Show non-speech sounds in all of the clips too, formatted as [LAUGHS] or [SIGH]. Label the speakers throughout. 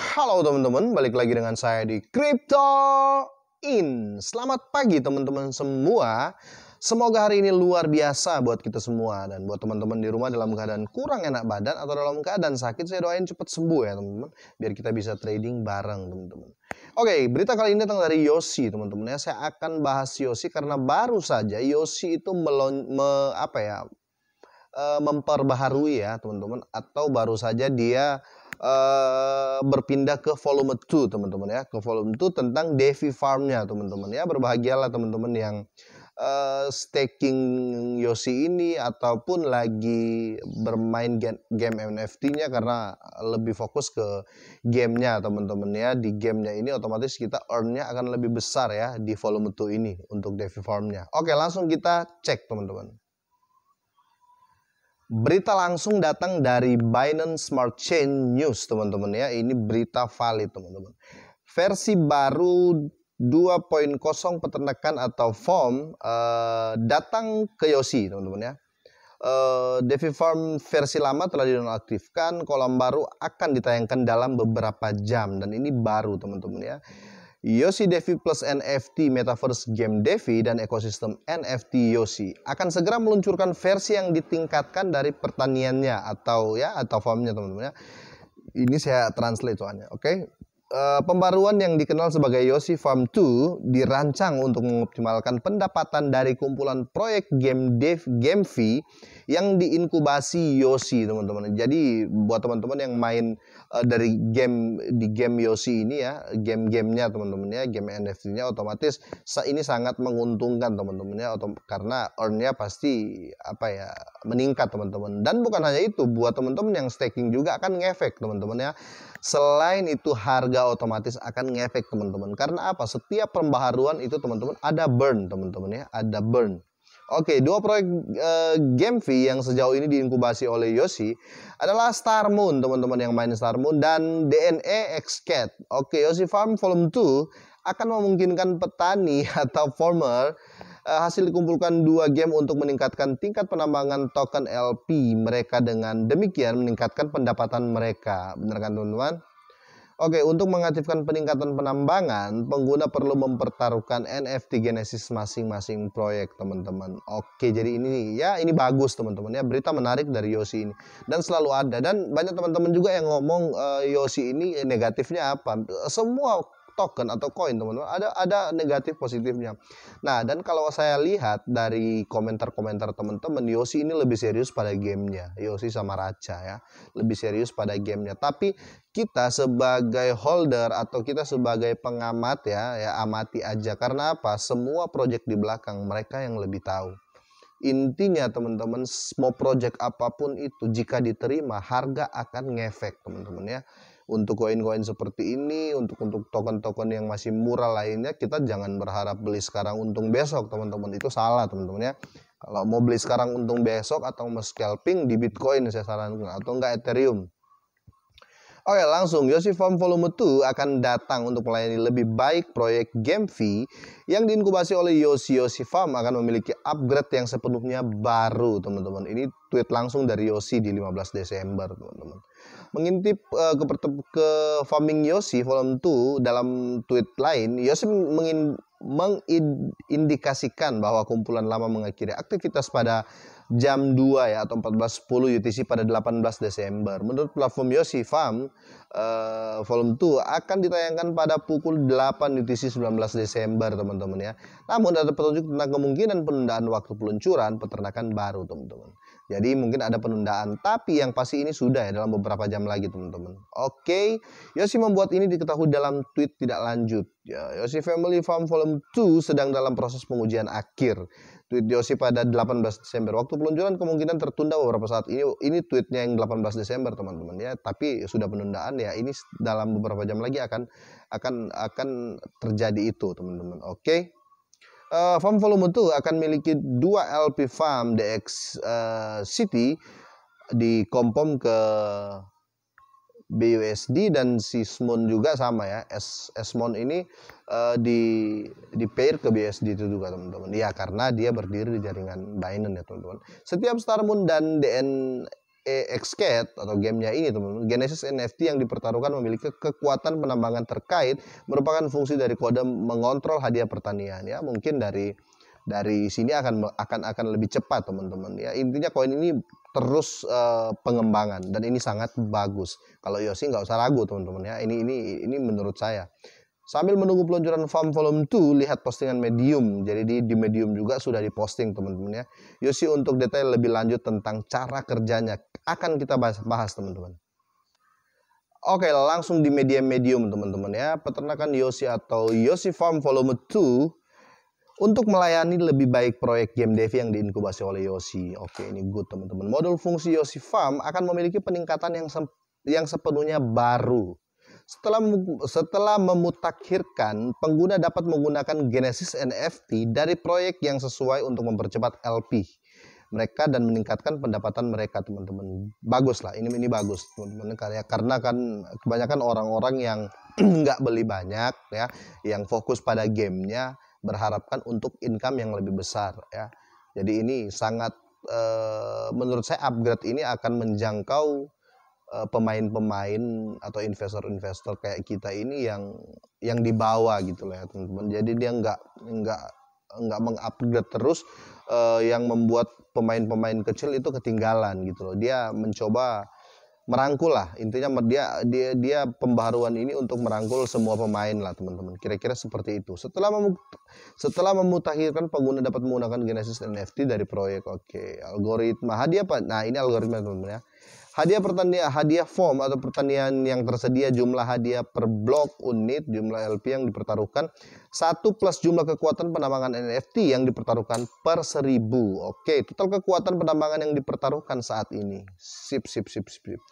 Speaker 1: Halo teman-teman, balik lagi dengan saya di Crypto In. Selamat pagi teman-teman semua. Semoga hari ini luar biasa buat kita semua dan buat teman-teman di rumah dalam keadaan kurang enak badan atau dalam keadaan sakit saya doain cepat sembuh ya teman-teman biar kita bisa trading bareng teman-teman. Oke, berita kali ini datang dari Yosi teman-teman ya. Saya akan bahas Yosi karena baru saja Yosi itu melon me, apa ya? Eh, memperbaharui ya teman-teman atau baru saja dia uh, berpindah ke volume 2 teman-teman ya, ke volume 2 tentang Devi Farmnya teman-teman ya. Berbahagialah teman-teman yang uh, staking Yosi ini ataupun lagi bermain game, game NFT-nya karena lebih fokus ke gamenya teman-teman ya di gamenya ini otomatis kita earn akan lebih besar ya di volume 2 ini untuk Devi Farmnya oke langsung kita cek teman-teman Berita langsung datang dari Binance Smart Chain News, teman-teman ya. Ini berita valid, teman-teman. Versi baru 2.0 peternakan atau form uh, datang ke Yosi, teman-teman ya. Uh, Devi Farm versi lama telah dinonaktifkan, kolam baru akan ditayangkan dalam beberapa jam dan ini baru, teman-teman ya. Yoshi Devi Plus NFT Metaverse Game Devi dan ekosistem NFT Yoshi akan segera meluncurkan versi yang ditingkatkan dari pertaniannya atau ya atau farmnya teman-teman ya. Ini saya translate soalnya, oke? Okay? Eh, pembaruan yang dikenal sebagai Yoshi Farm 2 dirancang untuk mengoptimalkan pendapatan dari kumpulan proyek game dev game fee yang diinkubasi Yoshi teman-teman. Jadi buat teman-teman yang main uh, dari game di game Yoshi ini ya, game-gamenya teman-teman ya, game NFT-nya otomatis ini sangat menguntungkan teman-teman ya karena earn-nya pasti apa ya meningkat teman-teman. Dan bukan hanya itu, buat teman-teman yang staking juga akan ngefek teman-teman ya. Selain itu harga otomatis akan ngefek teman-teman. Karena apa? Setiap pembaharuan itu teman-teman ada burn teman-teman ya, ada burn. Oke, dua proyek uh, game fee yang sejauh ini diinkubasi oleh Yoshi adalah Star Moon, teman-teman yang main Star Moon dan DNA e X-Cat. Oke, Yoshi Farm Volume 2 akan memungkinkan petani [LAUGHS] atau farmer Eh, hasil dikumpulkan dua game untuk meningkatkan tingkat penambangan token LP mereka dengan demikian meningkatkan pendapatan mereka. Benar kan teman-teman? Oke, untuk mengaktifkan peningkatan penambangan, pengguna perlu mempertaruhkan NFT Genesis masing-masing proyek, teman-teman. Oke, jadi ini ya ini bagus, teman-teman ya. Berita menarik dari Yosi ini. Dan selalu ada dan banyak teman-teman juga yang ngomong uh, eh, Yosi ini negatifnya apa? Semua token atau koin teman-teman ada ada negatif positifnya nah dan kalau saya lihat dari komentar-komentar teman-teman Yosi ini lebih serius pada gamenya Yosi sama Raja ya lebih serius pada gamenya tapi kita sebagai holder atau kita sebagai pengamat ya ya amati aja karena apa semua project di belakang mereka yang lebih tahu intinya teman-teman mau project apapun itu jika diterima harga akan ngefek teman-teman ya untuk koin-koin seperti ini, untuk untuk token-token yang masih murah lainnya, kita jangan berharap beli sekarang untung besok, teman-teman. Itu salah, teman-teman ya. Kalau mau beli sekarang untung besok atau mau scalping di Bitcoin saya sarankan atau enggak Ethereum. Oke langsung Farm Volume 2 akan datang untuk melayani lebih baik proyek GameFi yang diinkubasi oleh Yosi Farm akan memiliki upgrade yang sepenuhnya baru teman-teman. Ini tweet langsung dari Yosi di 15 Desember teman-teman. Mengintip uh, ke, ke Farming Yosi Volume 2 dalam tweet lain, Yosi mengindikasikan bahwa kumpulan lama mengakhiri aktivitas pada jam 2 ya atau 14.10 UTC pada 18 Desember. Menurut platform Yoshi Farm, uh, volume 2 akan ditayangkan pada pukul 8 UTC 19 Desember, teman-teman ya. Namun ada petunjuk tentang kemungkinan penundaan waktu peluncuran peternakan baru, teman-teman. Jadi mungkin ada penundaan, tapi yang pasti ini sudah ya dalam beberapa jam lagi, teman-teman. Oke, Yoshi membuat ini diketahui dalam tweet tidak lanjut. Ya, Yosi Family Farm Volume 2 sedang dalam proses pengujian akhir. Tweet Yosi pada 18 Desember. Waktu peluncuran kemungkinan tertunda beberapa saat. Ini ini tweetnya yang 18 Desember teman-teman ya. Tapi sudah penundaan ya. Ini dalam beberapa jam lagi akan akan akan terjadi itu teman-teman. Oke. Okay? Uh, eh, farm volume itu akan memiliki dua LP farm DX uh, eh, City di kompom ke BUSD dan si juga sama ya. S SMON ini uh, di di pair ke BUSD itu juga teman-teman. Ya karena dia berdiri di jaringan Binance ya teman-teman. Setiap Star Moon dan DN EXCAT atau gamenya ini teman-teman Genesis NFT yang dipertaruhkan memiliki kekuatan penambangan terkait merupakan fungsi dari kode mengontrol hadiah pertanian ya mungkin dari dari sini akan akan akan lebih cepat teman-teman ya intinya koin ini terus uh, pengembangan dan ini sangat bagus. Kalau Yosi iya nggak usah ragu teman-teman ya. Ini ini ini menurut saya. Sambil menunggu peluncuran Farm Volume 2, lihat postingan Medium. Jadi di, di Medium juga sudah diposting teman-teman ya. Yosi iya untuk detail lebih lanjut tentang cara kerjanya akan kita bahas bahas teman-teman. Oke, langsung di media Medium teman-teman ya. Peternakan Yosi atau Yosi Farm Volume 2 untuk melayani lebih baik proyek game dev yang diinkubasi oleh Yosi. Oke, ini good teman-teman. Modul fungsi Yosi Farm akan memiliki peningkatan yang se yang sepenuhnya baru. Setelah setelah memutakhirkan, pengguna dapat menggunakan Genesis NFT dari proyek yang sesuai untuk mempercepat LP mereka dan meningkatkan pendapatan mereka teman-teman bagus lah ini ini bagus teman-teman karya karena kan kebanyakan orang-orang yang [CLEARS THROAT] nggak beli banyak ya yang fokus pada gamenya berharapkan untuk income yang lebih besar ya. Jadi ini sangat e, menurut saya upgrade ini akan menjangkau eh, pemain-pemain atau investor-investor kayak kita ini yang yang dibawa gitu lah ya teman-teman. Jadi dia nggak nggak nggak mengupgrade terus eh, yang membuat pemain-pemain kecil itu ketinggalan gitu loh. Dia mencoba merangkul lah intinya dia dia dia pembaruan ini untuk merangkul semua pemain lah teman-teman kira-kira seperti itu setelah mem, setelah memutakhirkan pengguna dapat menggunakan Genesis NFT dari proyek oke okay. algoritma hadiah apa nah ini algoritma teman-teman ya Hadiah pertandingan hadiah form atau pertandingan yang tersedia jumlah hadiah per blok unit jumlah LP yang dipertaruhkan satu plus jumlah kekuatan penambangan NFT yang dipertaruhkan per seribu. Oke, total kekuatan penambangan yang dipertaruhkan saat ini. Sip sip sip sip. sip.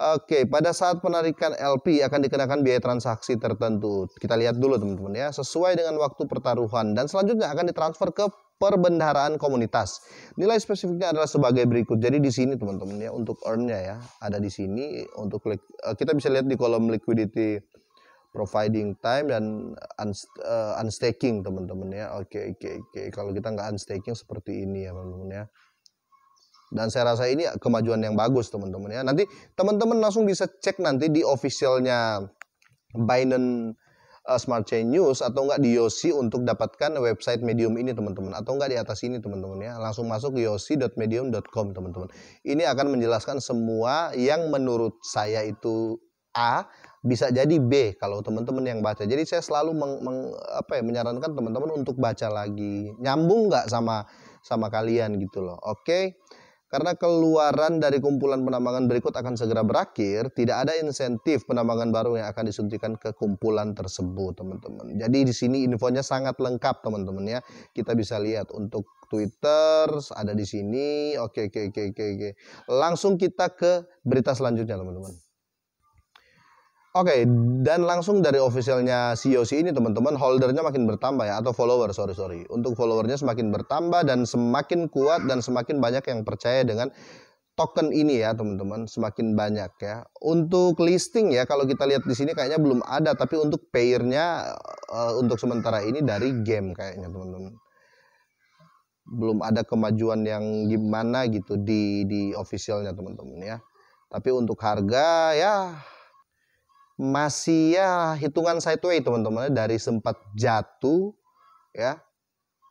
Speaker 1: Oke, pada saat penarikan LP akan dikenakan biaya transaksi tertentu. Kita lihat dulu teman-teman ya, sesuai dengan waktu pertaruhan dan selanjutnya akan ditransfer ke perbendaharaan komunitas. Nilai spesifiknya adalah sebagai berikut. Jadi di sini teman-teman ya untuk earn-nya ya ada di sini untuk eh, kita bisa lihat di kolom liquidity providing time dan unst eh, unstaking teman-teman ya. Oke oke oke. Kalau kita nggak unstaking seperti ini ya teman-teman ya. Dan saya rasa ini kemajuan yang bagus teman-teman ya. Nanti teman-teman langsung bisa cek nanti di officialnya Binance Eh, Smart Chain News atau enggak di Yosi untuk dapatkan website Medium ini teman-teman atau enggak di atas ini teman-teman ya langsung masuk yosi.medium.com teman-teman ini akan menjelaskan semua yang menurut saya itu A bisa jadi B kalau teman-teman yang baca jadi saya selalu meng, meng, apa ya, menyarankan teman-teman untuk baca lagi nyambung nggak sama sama kalian gitu loh oke okay? Karena keluaran dari kumpulan penambangan berikut akan segera berakhir, tidak ada insentif penambangan baru yang akan disuntikan ke kumpulan tersebut, teman-teman. Jadi di sini infonya sangat lengkap, teman-teman ya. Kita bisa lihat untuk Twitter ada di sini. Oke, oke, oke, oke, Langsung kita ke berita selanjutnya, teman-teman. Oke, okay, dan langsung dari officialnya COC e ini teman-teman, holdernya makin bertambah ya, atau follower, sorry, sorry. Untuk followernya semakin bertambah dan semakin kuat dan semakin banyak yang percaya dengan token ini ya teman-teman semakin banyak ya untuk listing ya kalau kita lihat di sini kayaknya belum ada tapi untuk payernya uh, untuk sementara ini dari game kayaknya teman-teman belum ada kemajuan yang gimana gitu di di officialnya teman-teman ya tapi untuk harga ya masih ya hitungan sideway teman-teman dari sempat jatuh ya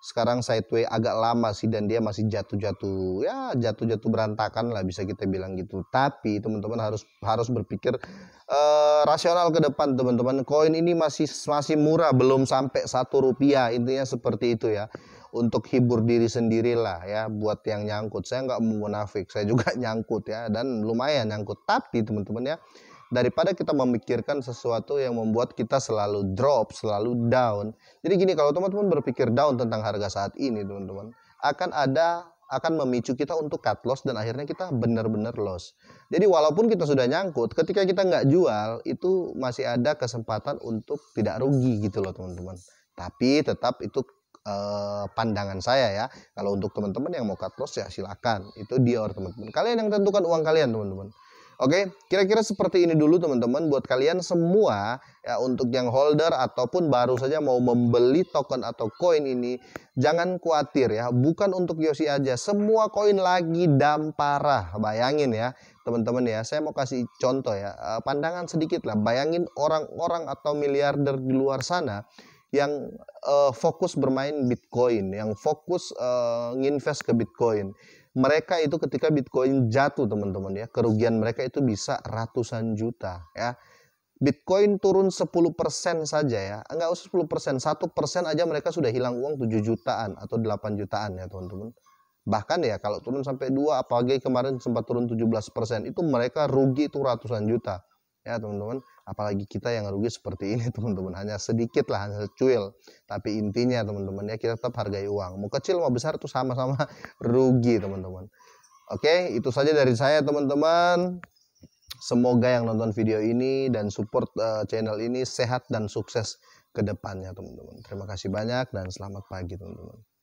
Speaker 1: sekarang sideway agak lama sih dan dia masih jatuh-jatuh ya jatuh-jatuh berantakan lah bisa kita bilang gitu tapi teman-teman harus harus berpikir uh, rasional ke depan teman-teman koin ini masih masih murah belum sampai satu rupiah intinya seperti itu ya untuk hibur diri sendirilah ya buat yang nyangkut saya nggak mau munafik saya juga [LAUGHS] nyangkut ya dan lumayan nyangkut tapi teman-teman ya daripada kita memikirkan sesuatu yang membuat kita selalu drop, selalu down. Jadi gini, kalau teman-teman berpikir down tentang harga saat ini, teman-teman, akan ada akan memicu kita untuk cut loss dan akhirnya kita benar-benar loss. Jadi walaupun kita sudah nyangkut, ketika kita nggak jual itu masih ada kesempatan untuk tidak rugi gitu loh teman-teman. Tapi tetap itu eh, pandangan saya ya. Kalau untuk teman-teman yang mau cut loss ya silakan. Itu dia teman-teman. Kalian yang tentukan uang kalian teman-teman. Oke, kira-kira seperti ini dulu teman-teman buat kalian semua ya untuk yang holder ataupun baru saja mau membeli token atau koin ini jangan khawatir ya, bukan untuk Yoshi aja, semua koin lagi dam parah. Bayangin ya, teman-teman ya, saya mau kasih contoh ya, eh, pandangan sedikit lah. Bayangin orang-orang atau miliarder di luar sana yang uh, fokus bermain Bitcoin, yang fokus uh, nginvest ke Bitcoin mereka itu ketika Bitcoin jatuh teman-teman ya, kerugian mereka itu bisa ratusan juta ya. Bitcoin turun 10% saja ya. Enggak usah 10%, 1% aja mereka sudah hilang uang 7 jutaan atau 8 jutaan ya teman-teman. Bahkan ya kalau turun sampai dua apalagi kemarin sempat turun 17%, itu mereka rugi itu ratusan juta ya teman-teman apalagi kita yang rugi seperti ini [LAUGHS] teman-teman hanya sedikit lah hanya secuil tapi intinya teman-teman ya kita tetap hargai uang mau kecil mau besar tuh sama-sama [LAUGHS] rugi teman-teman oke itu saja dari saya teman-teman semoga yang nonton video ini dan support eh, channel ini sehat dan sukses ke depannya teman-teman terima kasih banyak dan selamat pagi teman-teman